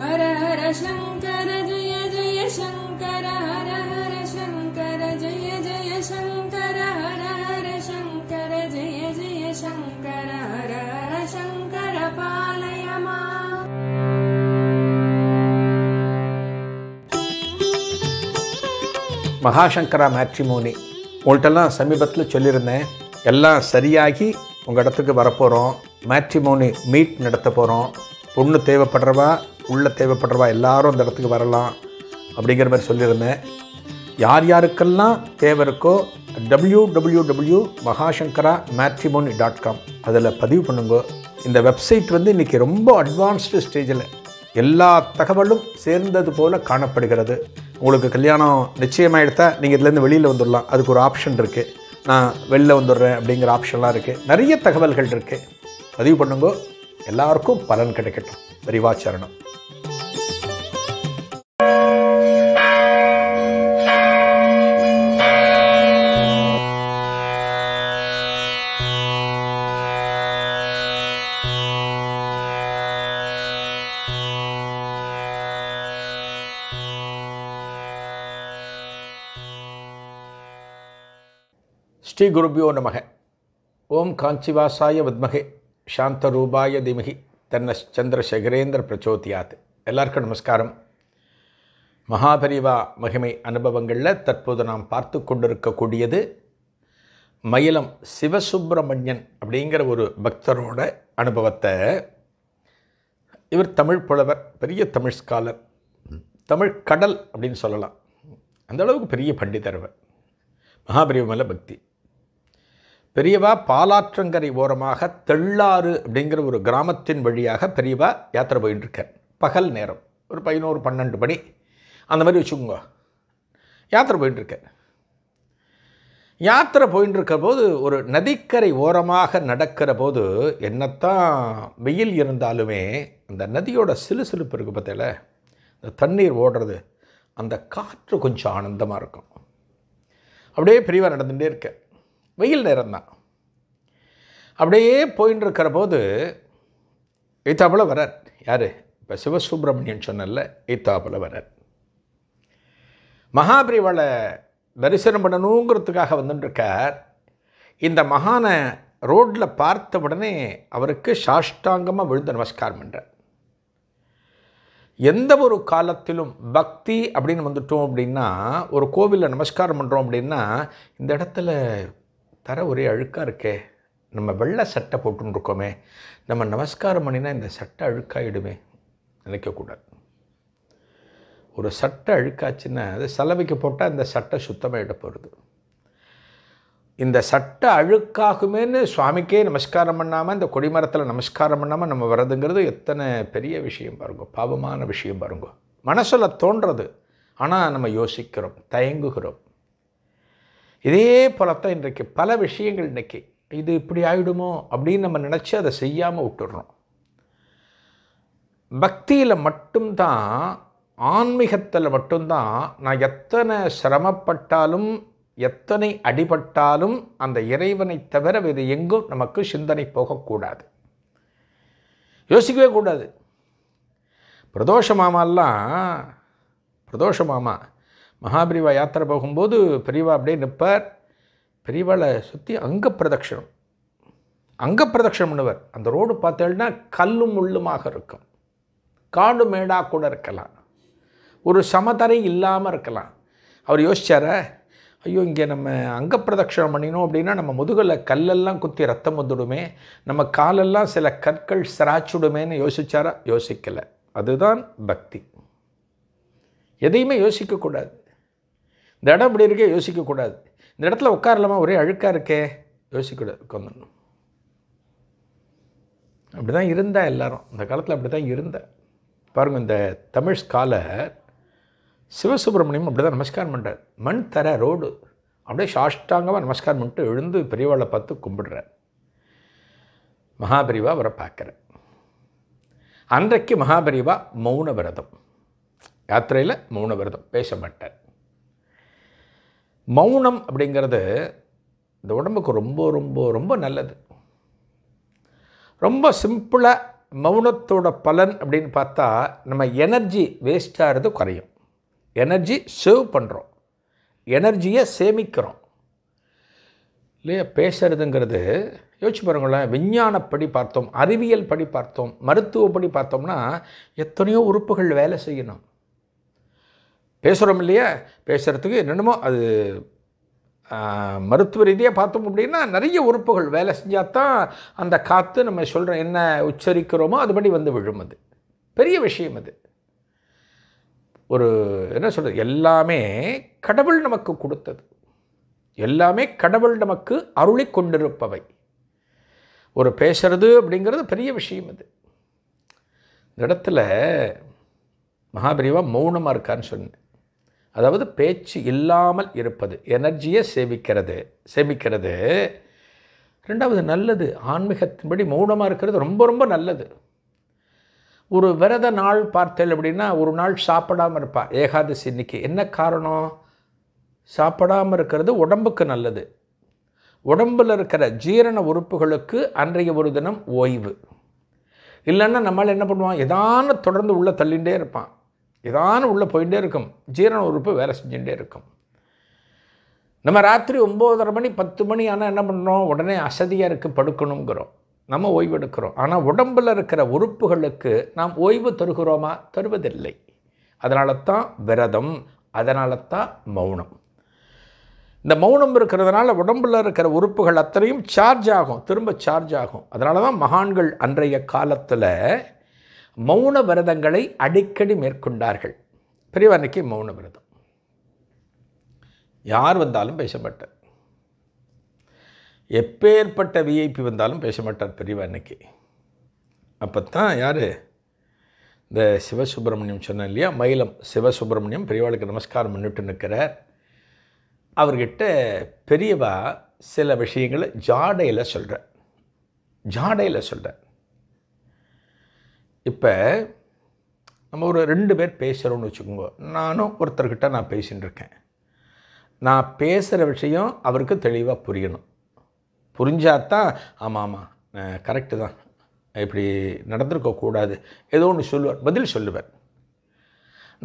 மகாசங்கரா ஹர சங்கர ஜெய மேட்ரிமோனி உங்கள்கிட்டலாம் சமீபத்தில் சொல்லியிருந்தேன் எல்லாம் சரியாகி உங்கள் இடத்துக்கு வரப்போகிறோம் மேட்ரிமோனி மீட் நடத்த போகிறோம் பொண்ணு தேவைப்படுறவா உள்ள தேவைப்படுறவா எல்லாரும் அந்த இடத்துக்கு வரலாம் அப்படிங்கிற மாதிரி சொல்லியிருந்தேன் யார் யாருக்கெல்லாம் தேவை இருக்கோ W W W Mahasankara matrimony dot com அதில் பதிவு பண்ணுங்க இந்த வெப்சைட் வந்து இன்றைக்கி ரொம்ப அட்வான்ஸ்டு ஸ்டேஜில் எல்லா தகவலும் சேர்ந்தது போல் காணப்படுகிறது உங்களுக்கு கல்யாணம் நிச்சயமாக எடுத்தால் நீங்கள் இதுலேருந்து வெளியில் வந்துடலாம் அதுக்கு ஒரு ஆப்ஷன் இருக்குது நான் வெளில வந்துடுறேன் அப்படிங்கிற ஆப்ஷன்லாம் இருக்குது நிறைய தகவல்கள் இருக்குது பதிவு பண்ணுங்க எல்லாருக்கும் பலன் கிடைக்கட்டும் விரிவாச்சரணம் ஸ்ரீ குருபியோ நமக ஓம் காஞ்சிவாசாய வித்மகே ಶಾಂತರೂಪಾಯ ದಿಮಹಿ ತನ್ನ சந்திரசேகரேந்திர பிரச்சோதியாத் எல்லாருக்கும் நமஸ்காரம் மகாபரிவா மகிமை அனுபவங்களில் தற்போது நாம் பார்த்து கொண்டிருக்கக்கூடியது மயிலம் சிவசுப்பிரமணியன் அப்படிங்கிற ஒரு பக்தரோட அனுபவத்தை இவர் தமிழ் புலவர் பெரிய தமிழ் ஸ்காலர் தமிழ் கடல் அப்படின்னு சொல்லலாம் அந்த அளவுக்கு பெரிய பண்டிதர் அவர் மகாபரிவ மேலே பக்தி பெரியவா பாலாற்றங்கரை ஓரமாக தெள்ளாறு அப்படிங்கிற ஒரு கிராமத்தின் வழியாக பெரியவா யாத்திரை போயிட்டுருக்கார் பகல் நேரம் ஒரு பதினோரு பன்னெண்டு மணி அந்த மாதிரி வச்சுக்கோங்க யாத்திரை போயிட்டுருக்கேன் யாத்திரை போயின்னு இருக்க போது ஒரு நதிக்கரை ஓரமாக நடக்கிற போது என்னத்தான் வெயில் இருந்தாலுமே அந்த நதியோட சிலுசிலுப்பு இருக்குது பார்த்தியில இந்த தண்ணீர் ஓடுறது அந்த காற்று கொஞ்சம் ஆனந்தமாக இருக்கும் அப்படியே பெரியவா நடந்துகிட்டே இருக்கேன் வெயில் நேரம்தான் அப்படியே போயின்னு இருக்கிற போது எய்த்தாப்பில் வரார் யார் இப்போ சிவசுப்பிரமணியன் சொன்னல எய்த்தாப்பில் வரார் மகாபிரிவாளை தரிசனம் பண்ணணுங்கிறதுக்காக வந்துட்டுருக்கார் இந்த மகானை ரோட்டில் பார்த்த உடனே அவருக்கு சாஷ்டாங்கமாக விழுந்து நமஸ்காரம் பண்ணுறார் எந்த ஒரு காலத்திலும் பக்தி அப்படின்னு வந்துட்டோம் அப்படின்னா ஒரு கோவிலில் நமஸ்காரம் பண்ணுறோம் அப்படின்னா இந்த இடத்துல தர ஒரே அழுக்காக இருக்கே நம்ம வெள்ளை சட்டை போட்டுருக்கோமே நம்ம நமஸ்காரம் பண்ணினா இந்த சட்டை அழுக்காயிடுமே நினைக்கக்கூடாது ஒரு சட்டை அழுக்காச்சுன்னா அது சலவைக்கு போட்டால் இந்த சட்டை சுத்தமாக இட போகிறது இந்த சட்டை அழுக்காகுமேனு சுவாமிக்கே நமஸ்காரம் பண்ணாமல் இந்த கொடிமரத்தில் நமஸ்காரம் பண்ணாமல் நம்ம வர்றதுங்கிறது எத்தனை பெரிய விஷயம் பாருங்க பாவமான விஷயம் பாருங்க மனசில் தோன்றது ஆனால் நம்ம யோசிக்கிறோம் தயங்குகிறோம் இதே போலத்தான் இன்றைக்கு பல விஷயங்கள் இன்றைக்கி இது இப்படி ஆகிடுமோ அப்படின்னு நம்ம நினச்சி அதை செய்யாமல் விட்டுடுறோம் பக்தியில் மட்டும்தான் ஆன்மீகத்தில் மட்டும்தான் நான் எத்தனை சிரமப்பட்டாலும் எத்தனை அடிபட்டாலும் அந்த இறைவனை தவிர வேறு எங்கும் நமக்கு சிந்தனை போகக்கூடாது யோசிக்கவே கூடாது பிரதோஷ மாமாலாம் பிரதோஷ மாமா மகாபிரிவா யாத்திரை போகும்போது பெரியவா அப்படியே நிற்பார் பெரியவாளை சுற்றி அங்க பிரதட்சணம் அங்க பண்ணுவார் அந்த ரோடு பார்த்தேன்னா கல்லும் முள்ளுமாக இருக்கும் காடு மேடாக கூட இருக்கலாம் ஒரு சமதரை இல்லாமல் இருக்கலாம் அவர் யோசிச்சார ஐயோ இங்கே நம்ம அங்க பிரதட்சணம் பண்ணினோம் அப்படின்னா நம்ம முதுகில் கல்லெல்லாம் குத்தி ரத்தம் வந்துடுமே நம்ம காலெல்லாம் சில கற்கள் சிராச்சுடுமேன்னு யோசிச்சாரா யோசிக்கலை அதுதான் பக்தி எதையுமே யோசிக்கக்கூடாது இந்த இடம் இப்படி இருக்கே யோசிக்கக்கூடாது இந்த இடத்துல உட்காரலாமா ஒரே அழுக்காக இருக்கே யோசிக்க உட்காந்துடணும் அப்படி தான் இருந்தா எல்லாரும் இந்த காலத்தில் அப்படி தான் இருந்த பாருங்கள் இந்த தமிழ் ஸ்காலர் சிவசுப்பிரமணியம் அப்படி தான் நமஸ்காரம் பண்ணுறார் மண் தர ரோடு அப்படியே சாஷ்டாங்கமாக நமஸ்காரம் பண்ணிட்டு எழுந்து பெரியவாளை பார்த்து கும்பிடுறார் மகாபெரிவா அவரை பார்க்குற அன்றைக்கு மகாபெரிவா மௌன விரதம் யாத்திரையில் மௌன விரதம் பேச மாட்டார் மௌனம் அப்படிங்கிறது இந்த உடம்புக்கு ரொம்ப ரொம்ப ரொம்ப நல்லது ரொம்ப சிம்பிளாக மௌனத்தோட பலன் அப்படின்னு பார்த்தா நம்ம எனர்ஜி வேஸ்ட் ஆகிறது குறையும் எனர்ஜி சேவ் பண்ணுறோம் எனர்ஜியை சேமிக்கிறோம் இல்லையா பேசுறதுங்கிறது யோசிச்சு பாருங்களேன் விஞ்ஞானப்படி பார்த்தோம் அறிவியல் படி பார்த்தோம் மருத்துவப்படி பார்த்தோம்னா எத்தனையோ உறுப்புகள் வேலை செய்யணும் பேசுகிறோம் இல்லையா பேசுகிறதுக்கு என்னென்னமோ அது மருத்துவ ரீதியாக பார்த்தோம் அப்படின்னா நிறைய உறுப்புகள் வேலை செஞ்சால் தான் அந்த காற்று நம்ம சொல்கிறோம் என்ன உச்சரிக்கிறோமோ அதுபடி வந்து விழும் அது பெரிய விஷயம் அது ஒரு என்ன சொல்கிறது எல்லாமே கடவுள் நமக்கு கொடுத்தது எல்லாமே கடவுள் நமக்கு அருளி கொண்டிருப்பவை ஒரு பேசுறது அப்படிங்கிறது பெரிய விஷயம் அது இந்த இடத்துல மகாபிரிவா மௌனமாக இருக்கான்னு சொன்னேன் அதாவது பேச்சு இல்லாமல் இருப்பது எனர்ஜியை சேமிக்கிறது சேமிக்கிறது ரெண்டாவது நல்லது ஆன்மீகத்தின்படி மௌனமாக இருக்கிறது ரொம்ப ரொம்ப நல்லது ஒரு விரத நாள் பார்த்தல் அப்படின்னா ஒரு நாள் சாப்பிடாமல் இருப்பாள் ஏகாதசி இன்னைக்கு என்ன காரணம் சாப்பிடாமல் இருக்கிறது உடம்புக்கு நல்லது உடம்பில் இருக்கிற ஜீரண உறுப்புகளுக்கு அன்றைய ஒரு தினம் ஓய்வு இல்லைன்னா நம்மளால் என்ன பண்ணுவான் எதான தொடர்ந்து உள்ளே தள்ளிகிட்டே இருப்பான் இதான உள்ளே போயிட்டே இருக்கும் ஜீரண உறுப்பு வேலை செஞ்சுட்டே இருக்கும் நம்ம ராத்திரி ஒம்போதரை மணி பத்து மணி ஆனால் என்ன பண்ணுறோம் உடனே அசதியாக இருக்குது படுக்கணுங்கிறோம் நம்ம ஓய்வெடுக்கிறோம் ஆனால் உடம்பில் இருக்கிற உறுப்புகளுக்கு நாம் ஓய்வு தருகிறோமா தருவதில்லை அதனால தான் விரதம் அதனால தான் மௌனம் இந்த மௌனம் இருக்கிறதுனால உடம்பில் இருக்கிற உறுப்புகள் அத்தனையும் சார்ஜ் ஆகும் திரும்ப சார்ஜ் ஆகும் அதனால தான் மகான்கள் அன்றைய காலத்தில் மௌன விரதங்களை அடிக்கடி மேற்கொண்டார்கள் பெரியவர் அன்னைக்கு மௌன விரதம் யார் வந்தாலும் பேச மாட்டார் எப்பேற்பட்ட விஐபி வந்தாலும் பேச மாட்டார் பெரியவர் அன்னைக்கு அப்போ தான் யார் இந்த சிவசுப்பிரமணியம் சொன்னேன் இல்லையா மயிலம் சிவசுப்பிரமணியம் பெரியவாளுக்கு நமஸ்காரம் பண்ணிட்டு நிற்கிறார் அவர்கிட்ட பெரியவா சில விஷயங்களை ஜாடையில் சொல்கிறார் ஜாடையில் சொல்கிறார் இப்போ நம்ம ஒரு ரெண்டு பேர் பேசுகிறோன்னு வச்சுக்கோங்க நானும் ஒருத்தர்கிட்ட நான் பேசின்னு இருக்கேன் நான் பேசுகிற விஷயம் அவருக்கு தெளிவாக புரியணும் புரிஞ்சாதான் ஆமாம் ஆமாம் கரெக்டு தான் இப்படி நடந்திருக்கக்கூடாது ஏதோ ஒன்று சொல்லுவார் பதில் சொல்லுவார்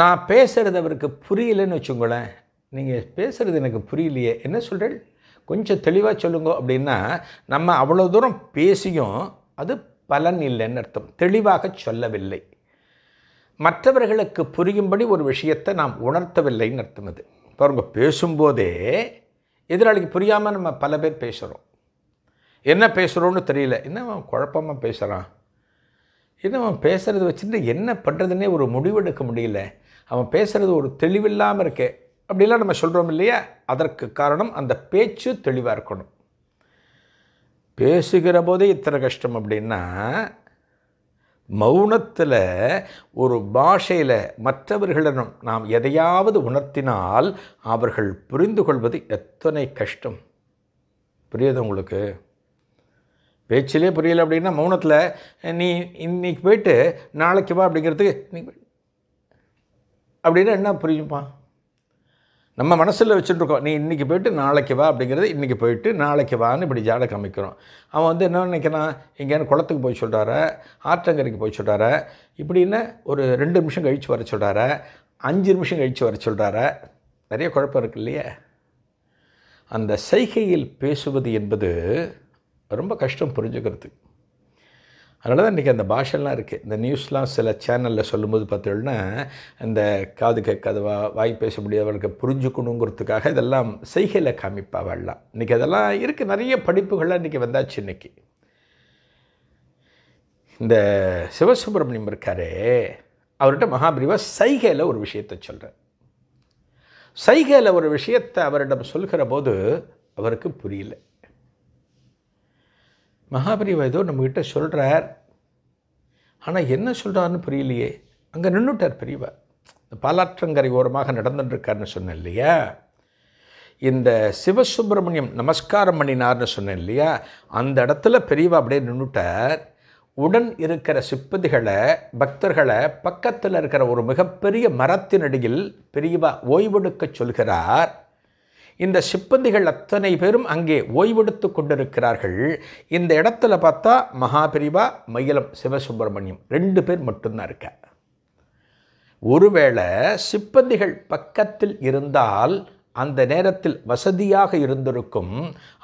நான் பேசுகிறது அவருக்கு புரியலன்னு வச்சுங்களேன் நீங்கள் பேசுகிறது எனக்கு புரியலையே என்ன சொல்கிறேன் கொஞ்சம் தெளிவாக சொல்லுங்க அப்படின்னா நம்ம அவ்வளோ தூரம் பேசியும் அது பலன் இல்லைன்னு அர்த்தம் தெளிவாக சொல்லவில்லை மற்றவர்களுக்கு புரியும்படி ஒரு விஷயத்தை நாம் உணர்த்தவில்லைன்னு அர்த்தம் அது இப்போ அவங்க பேசும்போதே எதிராளிக்கு புரியாமல் நம்ம பல பேர் பேசுகிறோம் என்ன பேசுகிறோன்னு தெரியல என்ன குழப்பமாக பேசுகிறான் என்ன அவன் பேசுகிறத வச்சுட்டு என்ன பண்ணுறதுன்னே ஒரு முடிவெடுக்க முடியல அவன் பேசுகிறது ஒரு தெளிவில்லாமல் இருக்கே அப்படிலாம் நம்ம சொல்கிறோம் இல்லையா அதற்கு காரணம் அந்த பேச்சு தெளிவாக இருக்கணும் பேசுகிற போதே இத்தனை கஷ்டம் அப்படின்னா மௌனத்தில் ஒரு பாஷையில் மற்றவர்களிடம் நாம் எதையாவது உணர்த்தினால் அவர்கள் புரிந்து கொள்வது எத்தனை கஷ்டம் புரியுது உங்களுக்கு பேச்சிலே புரியலை அப்படின்னா மௌனத்தில் நீ இன்னைக்கு போயிட்டு நாளைக்கு வா அப்படிங்கிறதுக்கு இன்னைக்கு அப்படின்னா என்ன புரியும்ப்பா நம்ம மனசில் வச்சுட்டுருக்கோம் நீ இன்றைக்கி போயிட்டு நாளைக்கு வா அப்படிங்கிறது இன்றைக்கி போயிட்டு நாளைக்கு வான்னு இப்படி ஜாடை காமிக்கிறோம் அவன் வந்து என்ன நினைக்கிறான் எங்கேயானு குளத்துக்கு போய் சொல்கிறார ஆற்றங்கரைக்கு போய் சொல்கிறார இப்படின்னு ஒரு ரெண்டு நிமிஷம் கழித்து வர சொல்கிறார அஞ்சு நிமிஷம் கழித்து வர சொல்கிறார நிறைய குழப்பம் இருக்கு இல்லையா அந்த சைகையில் பேசுவது என்பது ரொம்ப கஷ்டம் புரிஞ்சுக்கிறதுக்கு அதனால தான் இன்றைக்கி அந்த பாஷெல்லாம் இருக்குது இந்த நியூஸ்லாம் சில சேனலில் சொல்லும்போது பார்த்தோன்னா இந்த காது கேட்காதவா வாய் பேச முடியாதவர்களுக்கு புரிஞ்சுக்கணுங்கிறதுக்காக இதெல்லாம் செய்கையில் காமிப்பாவெல்லாம் இன்றைக்கி அதெல்லாம் இருக்குது நிறைய படிப்புகள்லாம் இன்றைக்கி வந்தாச்சு இன்றைக்கி இந்த சிவசுப்பிரமணியம் இருக்காரே அவர்கிட்ட மகாபிரிவா சைகையில் ஒரு விஷயத்தை சொல்கிறேன் சைகையில் ஒரு விஷயத்தை அவரிடம் சொல்கிற போது அவருக்கு புரியல மகாபிரிவா ஏதோ நம்மக்கிட்ட சொல்கிறார் ஆனால் என்ன சொல்கிறாருன்னு புரியலையே அங்கே நின்றுட்டார் பெரியவா இந்த பாலாற்றங்கரை ஓரமாக நடந்துட்டுருக்காருன்னு சொன்னேன் இல்லையா இந்த சிவசுப்பிரமணியம் நமஸ்காரம் பண்ணினார்னு சொன்னேன் இல்லையா அந்த இடத்துல பெரியவா அப்படியே நின்றுட்டார் உடன் இருக்கிற சிப்பதிகளை பக்தர்களை பக்கத்தில் இருக்கிற ஒரு மிகப்பெரிய மரத்தினடியில் பெரியவா ஓய்வெடுக்க சொல்கிறார் இந்த சிப்பந்திகள் அத்தனை பேரும் அங்கே ஓய்வெடுத்து கொண்டிருக்கிறார்கள் இந்த இடத்துல பார்த்தா மகாபிரிவா மயிலம் சிவசுப்பிரமணியம் ரெண்டு பேர் மட்டும்தான் இருக்க ஒருவேளை சிப்பந்திகள் பக்கத்தில் இருந்தால் அந்த நேரத்தில் வசதியாக இருந்திருக்கும்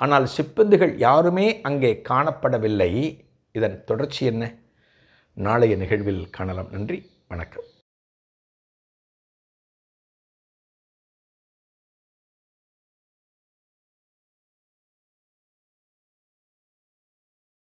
ஆனால் சிப்பந்திகள் யாருமே அங்கே காணப்படவில்லை இதன் தொடர்ச்சி என்ன நாளைய நிகழ்வில் காணலாம் நன்றி வணக்கம்